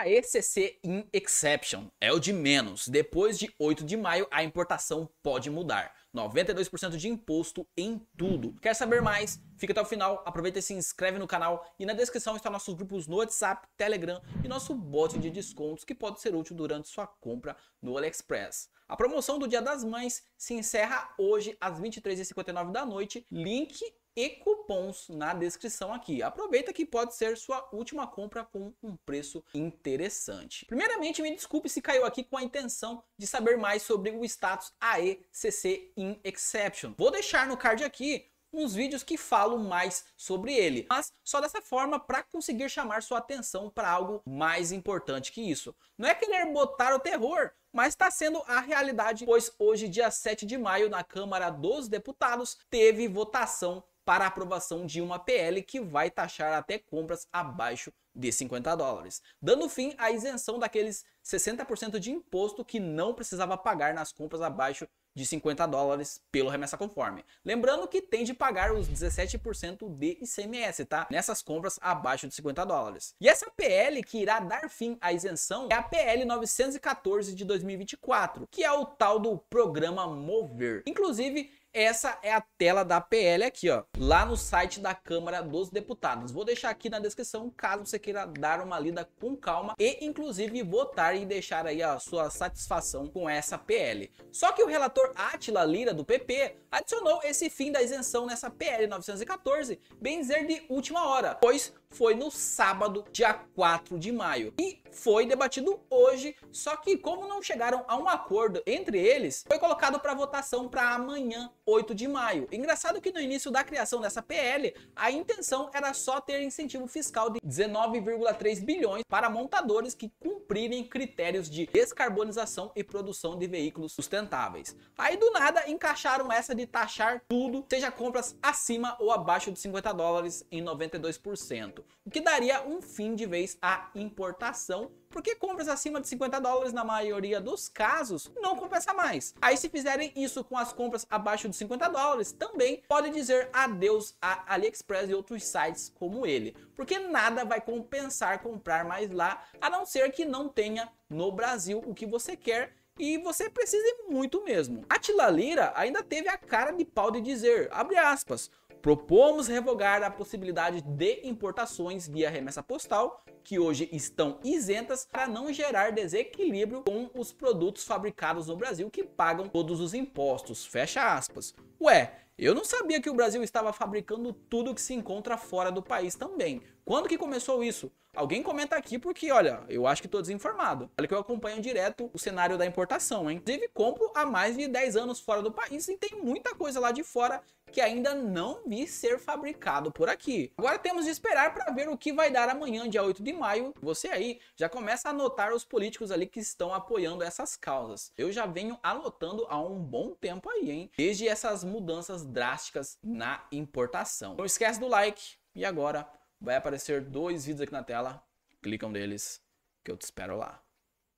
A ECC in Exception é o de menos. Depois de 8 de maio, a importação pode mudar. 92% de imposto em tudo. Quer saber mais? Fica até o final, aproveita e se inscreve no canal e na descrição está nossos grupos no WhatsApp, Telegram e nosso bot de descontos que pode ser útil durante sua compra no AliExpress. A promoção do Dia das Mães se encerra hoje às 23h59 da noite. Link e cupons na descrição aqui. Aproveita que pode ser sua última compra com um preço interessante. Primeiramente, me desculpe se caiu aqui com a intenção de saber mais sobre o status AECC in Exception. Vou deixar no card aqui uns vídeos que falam mais sobre ele, mas só dessa forma para conseguir chamar sua atenção para algo mais importante que isso. Não é querer botar o terror, mas está sendo a realidade, pois hoje, dia 7 de maio, na Câmara dos Deputados, teve votação para aprovação de uma PL que vai taxar até compras abaixo de 50 dólares, dando fim à isenção daqueles 60% de imposto que não precisava pagar nas compras abaixo de 50 dólares pelo remessa conforme. Lembrando que tem de pagar os 17% de ICMS, tá? Nessas compras abaixo de 50 dólares. E essa PL que irá dar fim à isenção é a PL 914 de 2024, que é o tal do programa Mover. Inclusive, essa é a tela da PL aqui, ó, lá no site da Câmara dos Deputados. Vou deixar aqui na descrição caso você queira dar uma lida com calma e inclusive votar e deixar aí a sua satisfação com essa PL. Só que o relator Átila Lira do PP adicionou esse fim da isenção nessa PL 914, bem dizer de última hora, pois foi no sábado, dia 4 de maio. E foi debatido hoje, só que como não chegaram a um acordo entre eles, foi colocado para votação para amanhã, 8 de maio. Engraçado que no início da criação dessa PL, a intenção era só ter incentivo fiscal de 19,3 bilhões para montadores que cumprirem critérios de descarbonização e produção de veículos sustentáveis. Aí do nada encaixaram essa de taxar tudo, seja compras acima ou abaixo de 50 dólares em 92%, o que daria um fim de vez à importação porque compras acima de 50 dólares, na maioria dos casos, não compensa mais. Aí, se fizerem isso com as compras abaixo de 50 dólares, também pode dizer adeus a AliExpress e outros sites como ele, porque nada vai compensar comprar mais lá, a não ser que não tenha no Brasil o que você quer e você precisa muito mesmo. Atila Lira ainda teve a cara de pau de dizer, abre aspas, propomos revogar a possibilidade de importações via remessa postal, que hoje estão isentas, para não gerar desequilíbrio com os produtos fabricados no Brasil que pagam todos os impostos. Fecha aspas. Ué, eu não sabia que o Brasil estava fabricando tudo que se encontra fora do país também. Quando que começou isso? Alguém comenta aqui porque, olha, eu acho que estou desinformado. Olha que eu acompanho direto o cenário da importação, hein? Inclusive, compro há mais de 10 anos fora do país e tem muita coisa lá de fora que ainda não vi ser fabricado por aqui. Agora temos de esperar para ver o que vai dar amanhã, dia 8 de maio. Você aí já começa a anotar os políticos ali que estão apoiando essas causas. Eu já venho anotando há um bom tempo aí, hein? Desde essas mudanças drásticas na importação. Não esquece do like e agora vai aparecer dois vídeos aqui na tela. Clicam neles que eu te espero lá.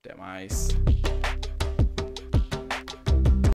Até mais.